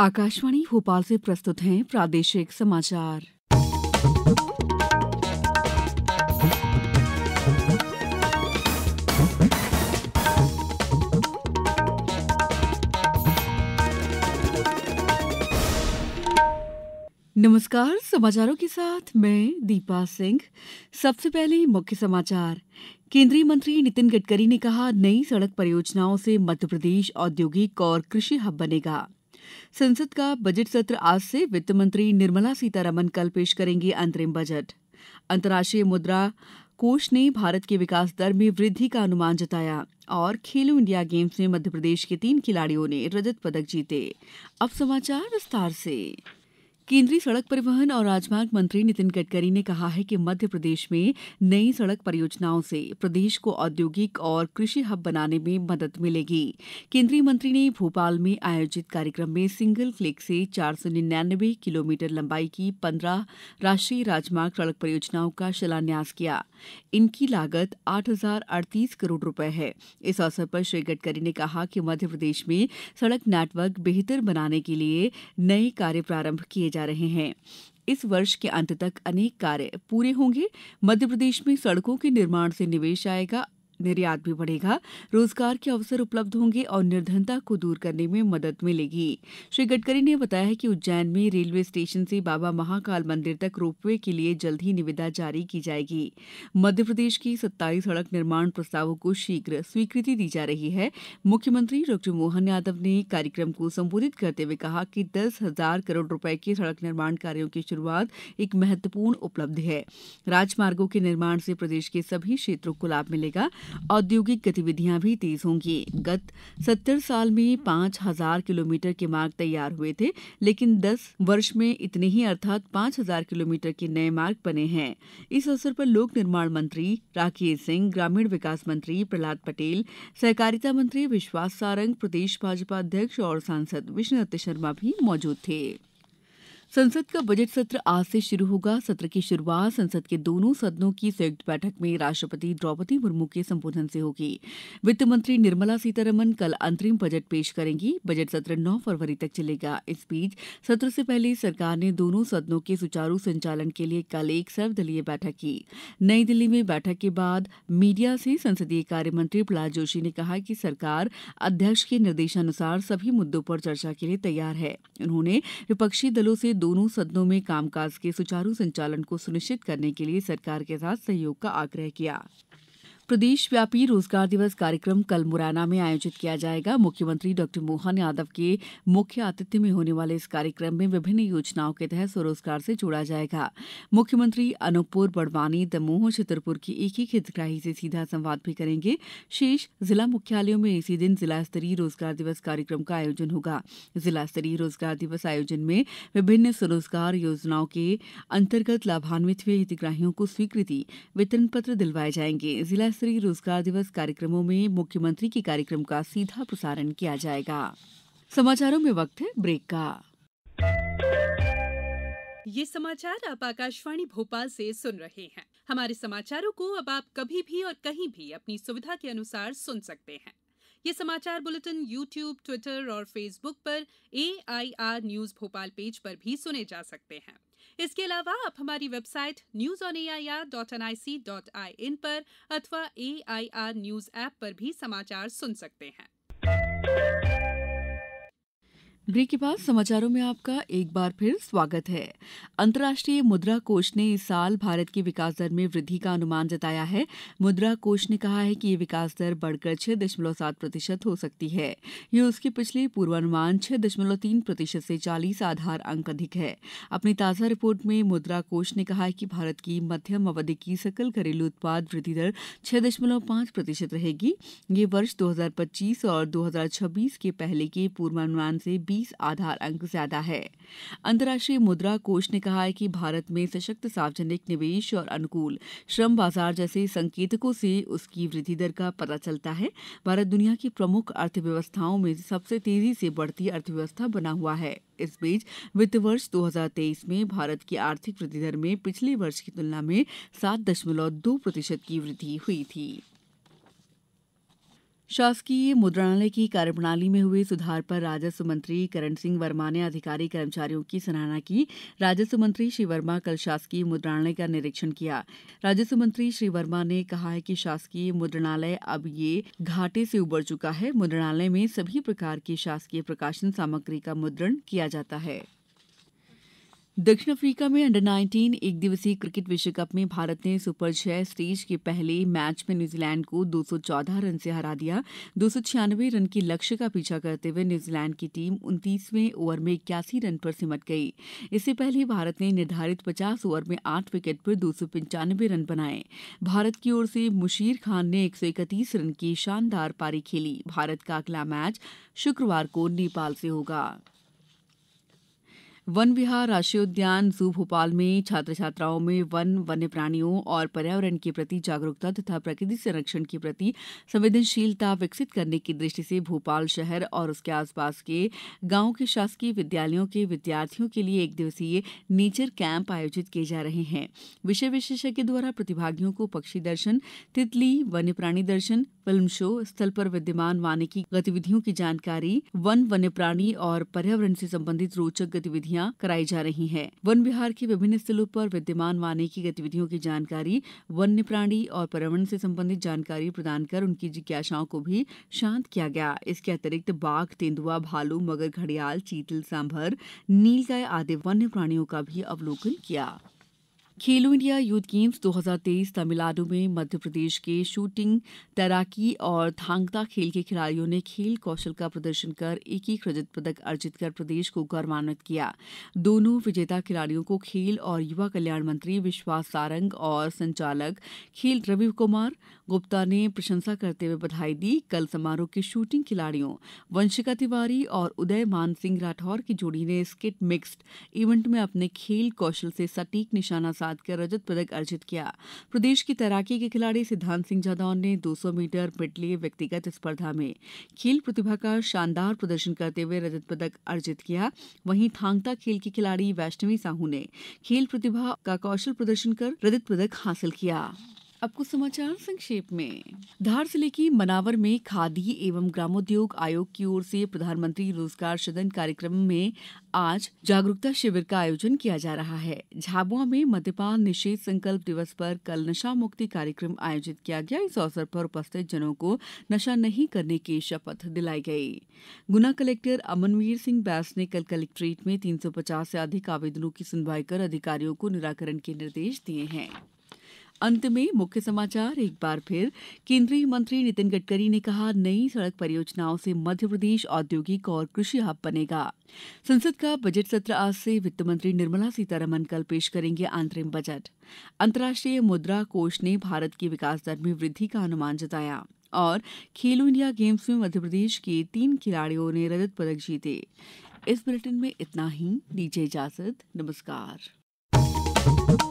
आकाशवाणी भोपाल से प्रस्तुत है प्रादेशिक समाचार नमस्कार समाचारों के साथ मैं दीपा सिंह सबसे पहले मुख्य समाचार केंद्रीय मंत्री नितिन गडकरी ने कहा नई सड़क परियोजनाओं से मध्य प्रदेश औद्योगिक और कृषि हब बनेगा संसद का बजट सत्र आज से वित्त मंत्री निर्मला सीतारमन कल पेश करेंगी अंतरिम बजट अंतर्राष्ट्रीय मुद्रा कोष ने भारत के विकास दर में वृद्धि का अनुमान जताया और खेलो इंडिया गेम्स में मध्यप्रदेश के तीन खिलाड़ियों ने रजत पदक जीते अब समाचार विस्तार से केन्द्रीय सड़क परिवहन और राजमार्ग मंत्री नितिन गडकरी ने कहा है कि मध्य प्रदेश में नई सड़क परियोजनाओं से प्रदेश को औद्योगिक और कृषि हब बनाने में मदद मिलेगी केन्द्रीय मंत्री ने भोपाल में आयोजित कार्यक्रम में सिंगल क्लिक से चार सौ निन्यानवे किलोमीटर लंबाई की पन्द्रह राष्ट्रीय राजमार्ग सड़क परियोजनाओं का शिलान्यास किया इनकी लागत आठ हजार अड़तीस करोड़ रूपये है इस अवसर पर श्री गडकरी ने कहा कि मध्य प्रदेश में सड़क नेटवर्क बेहतर बनाने के लिए नए कार्य प्रारंभ किए जा जा रहे हैं इस वर्ष के अंत तक अनेक कार्य पूरे होंगे मध्यप्रदेश में सड़कों के निर्माण से निवेश आएगा निर्यात भी बढ़ेगा रोजगार के अवसर उपलब्ध होंगे और निर्धनता को दूर करने में मदद मिलेगी श्री गडकरी ने बताया कि उज्जैन में रेलवे स्टेशन से बाबा महाकाल मंदिर तक रोपवे के लिए जल्द ही निविदा जारी की जाएगी मध्यप्रदेश की सत्ताईस सड़क निर्माण प्रस्तावों को शीघ्र स्वीकृति दी जा रही है मुख्यमंत्री डॉ मोहन यादव ने कार्यक्रम को संबोधित करते हुए कहा कि दस हजार करोड़ रुपए के सड़क निर्माण कार्यों की शुरुआत एक महत्वपूर्ण उपलब्धि है राजमार्गों के निर्माण से प्रदेश के सभी क्षेत्रों को लाभ मिलेगा औद्योगिक गतिविधियां भी तेज होंगी गत सत्तर साल में पांच हजार किलोमीटर के मार्ग तैयार हुए थे लेकिन दस वर्ष में इतने ही अर्थात पांच हजार किलोमीटर के नए मार्ग बने हैं इस अवसर पर लोक निर्माण मंत्री राकेश सिंह ग्रामीण विकास मंत्री प्रहलाद पटेल सहकारिता मंत्री विश्वास सारंग प्रदेश भाजपा अध्यक्ष और सांसद विष्णुदत्त शर्मा भी मौजूद थे संसद का बजट सत्र आज से शुरू होगा सत्र की शुरूआत संसद के दोनों सदनों की संयुक्त बैठक में राष्ट्रपति द्रौपदी मुर्मू के संबोधन से होगी वित्त मंत्री निर्मला सीतारमन कल अंतरिम बजट पेश करेंगी बजट सत्र 9 फरवरी तक चलेगा इस बीच सत्र से पहले सरकार ने दोनों सदनों के सुचारू संचालन के लिए कल एक सर्वदलीय बैठक की नई दिल्ली में बैठक के बाद मीडिया से संसदीय कार्य मंत्री प्रहलाद जोशी ने कहा कि सरकार अध्यक्ष के निर्देशानुसार सभी मुद्दों पर चर्चा के लिए तैयार है उन्होंने विपक्षी दलों से दोनों सदनों में कामकाज के सुचारू संचालन को सुनिश्चित करने के लिए सरकार के साथ सहयोग का आग्रह किया प्रदेशव्यापी रोजगार दिवस कार्यक्रम कल मुरैना में आयोजित किया जायेगा मुख्यमंत्री डॉ मोहन यादव के मुख्य आतिथ्य में होने वाले इस कार्यक्रम में विभिन्न योजनाओं के तहत स्वरोजगार से जोड़ा जाएगा मुख्यमंत्री अनूपपुर बड़वानी दमोह छतरपुर की एक एक हितग्राही से सीधा संवाद भी करेंगे शेष जिला मुख्यालयों में इसी दिन जिला स्तरीय रोजगार दिवस कार्यक्रम का आयोजन होगा जिला स्तरीय रोजगार दिवस आयोजन में विभिन्न स्वरोजगार योजनाओं के अंतर्गत लाभान्वित हुए हितग्राहियों को स्वीकृति वितरण पत्र दिलवाए जाएंगे जिला स्तरीय रोजगार दिवस कार्यक्रमों में मुख्यमंत्री के कार्यक्रम का सीधा प्रसारण किया जाएगा समाचारों में वक्त है ब्रेक का ये समाचार आप आकाशवाणी भोपाल से सुन रहे हैं हमारे समाचारों को अब आप कभी भी और कहीं भी अपनी सुविधा के अनुसार सुन सकते हैं ये समाचार बुलेटिन यूट्यूब ट्विटर और फेसबुक पर ए न्यूज भोपाल पेज पर भी सुने जा सकते हैं इसके अलावा आप हमारी website news on A I R dot NIC dot I N पर अथवा एआईआर न्यूज ऐप पर भी समाचार सुन सकते हैं ब्रेक के बाद समाचारों में आपका एक बार फिर स्वागत है अंतर्राष्ट्रीय मुद्रा कोष ने इस साल भारत की विकास दर में वृद्धि का अनुमान जताया है मुद्रा कोष ने कहा है कि ये विकास दर बढ़कर छह दशमलव सात प्रतिशत हो सकती है ये उसके पिछले पूर्वानुमान छह दशमलव तीन प्रतिशत से चालीस आधार अंक अधिक है अपनी ताजा रिपोर्ट में मुद्रा कोष ने कहा है कि भारत की मध्यम अवधि की सकल घरेलू उत्पाद वृद्धि दर छह दशमलव प्रतिशत रहेगी ये वर्ष दो हजार पच्चीस और दो हजार छब्बीस के पहले के पूर्वानुमान से बीस बीस आधार अंक ज्यादा है अंतर्राष्ट्रीय मुद्रा कोष ने कहा है कि भारत में सशक्त सार्वजनिक निवेश और अनुकूल श्रम बाजार जैसे संकेतकों से उसकी वृद्धि दर का पता चलता है भारत दुनिया की प्रमुख अर्थव्यवस्थाओं में सबसे तेजी से बढ़ती अर्थव्यवस्था बना हुआ है इस बीच वित्त वर्ष 2023 में भारत की आर्थिक वृद्धि दर में पिछले वर्ष की तुलना में सात दशमलव दो प्रतिशत की वृद्धि हुई थी शासकीय मुद्रणालय की कार्यप्रणाली में हुए सुधार पर राजस्व मंत्री करण सिंह वर्मा ने अधिकारी कर्मचारियों की सराहना की राजस्व मंत्री श्री वर्मा कल शासकीय मुद्रणालय का निरीक्षण किया राजस्व मंत्री श्री वर्मा ने कहा है कि शासकीय मुद्रणालय अब ये घाटे से उबर चुका है मुद्रणालय में सभी प्रकार की शासकीय प्रकाशन सामग्री का मुद्रण किया जाता है दक्षिण अफ्रीका में अंडर 19 एक दिवसीय क्रिकेट विश्व कप में भारत ने सुपर छह स्टेज के पहले मैच में न्यूजीलैंड को 214 रन से हरा दिया दो रन के लक्ष्य का पीछा करते हुए न्यूजीलैंड की टीम उनतीसवें ओवर में इक्यासी रन पर सिमट गई इससे पहले भारत ने निर्धारित 50 ओवर में आठ विकेट पर दो रन बनाए भारत की ओर से मुशीर खान ने एक रन की शानदार पारी खेली भारत का अगला मैच शुक्रवार को नेपाल से होगा वन विहार राष्ट्रीय उद्यान जू भोपाल में छात्र छात्राओं में वन वन्य प्राणियों और पर्यावरण के प्रति जागरूकता तथा प्रकृति संरक्षण के प्रति संवेदनशीलता विकसित करने की दृष्टि से भोपाल शहर और उसके आसपास के गांवों के शासकीय विद्यालयों के विद्यार्थियों के लिए एक दिवसीय नेचर कैंप आयोजित किए जा रहे हैं विषय विशेषज्ञ द्वारा प्रतिभागियों को पक्षी दर्शन तितली वन्य प्राणी दर्शन फिल्म शो स्थल पर विद्यमान वानिकी गतिविधियों की जानकारी वन वन्य प्राणी और पर्यावरण से संबंधित रोचक गतिविधियां कराई जा रही हैं। वन विहार के विभिन्न स्थलों पर विद्यमान वानिकी गतिविधियों की जानकारी वन्य प्राणी और पर्यावरण से संबंधित जानकारी प्रदान कर उनकी जिज्ञासाओं को भी शांत किया गया इसके अतिरिक्त बाघ तेंदुआ भालू मगर घड़ियाल चीतल सांभर नीलगाय आदि वन्य प्राणियों का भी अवलोकन किया खेलो इंडिया यूथ गेम्स 2023 तमिलनाडु में मध्य प्रदेश के शूटिंग तैराकी और थांगता खेल के खिलाड़ियों ने खेल कौशल का प्रदर्शन कर एक एक रजत पदक अर्जित कर प्रदेश को गौरवान्वित किया दोनों विजेता खिलाड़ियों को खेल और युवा कल्याण मंत्री विश्वास सारंग और संचालक खेल रवि कुमार गुप्ता ने प्रशंसा करते हुए बधाई दी कल समारोह के शूटिंग खिलाड़ियों वंशिका तिवारी और उदय मान सिंह राठौर की जोड़ी ने स्किट मिक्स्ड इवेंट में अपने खेल कौशल से सटीक निशाना साधा बात कर रजत पदक अर्जित किया प्रदेश की तैराकी के खिलाड़ी सिद्धांत सिंह जादौन ने 200 मीटर मिटली व्यक्तिगत स्पर्धा में खेल प्रतिभा का शानदार प्रदर्शन करते हुए रजत पदक अर्जित किया वहीं थांगता खेल की खिलाड़ी वैष्णवी साहू ने खेल प्रतिभा का कौशल प्रदर्शन कर रजत पदक हासिल किया अब कुछ समाचार संक्षेप में धार जिले की मनावर में खादी एवं ग्रामोद्योग आयोग की ओर से प्रधानमंत्री रोजगार सदन कार्यक्रम में आज जागरूकता शिविर का आयोजन किया जा रहा है झाबुआ में मद्यपान निषेध संकल्प दिवस पर कल नशा मुक्ति कार्यक्रम आयोजित किया गया इस अवसर पर उपस्थित जनों को नशा नहीं करने की शपथ दिलाई गई गुना कलेक्टर अमनवीर सिंह बैस ने कल कलेक्ट्रेट में तीन से अधिक आवेदनों की सुनवाई कर अधिकारियों को निराकरण के निर्देश दिए हैं अंत में मुख्य समाचार एक बार फिर केंद्रीय मंत्री नितिन गडकरी ने कहा नई सड़क परियोजनाओं से मध्य प्रदेश औद्योगिक और कृषि हब बनेगा संसद का बजट सत्र आज से वित्त मंत्री निर्मला सीतारमन कल पेश करेंगे अंतरिम बजट अंतर्राष्ट्रीय मुद्रा कोष ने भारत की विकास दर में वृद्धि का अनुमान जताया और खेलो इंडिया गेम्स में मध्यप्रदेश के तीन खिलाड़ियों ने रजत पदक जीते इस बुलेटिन में इतना ही नीचे इजाजत नमस्कार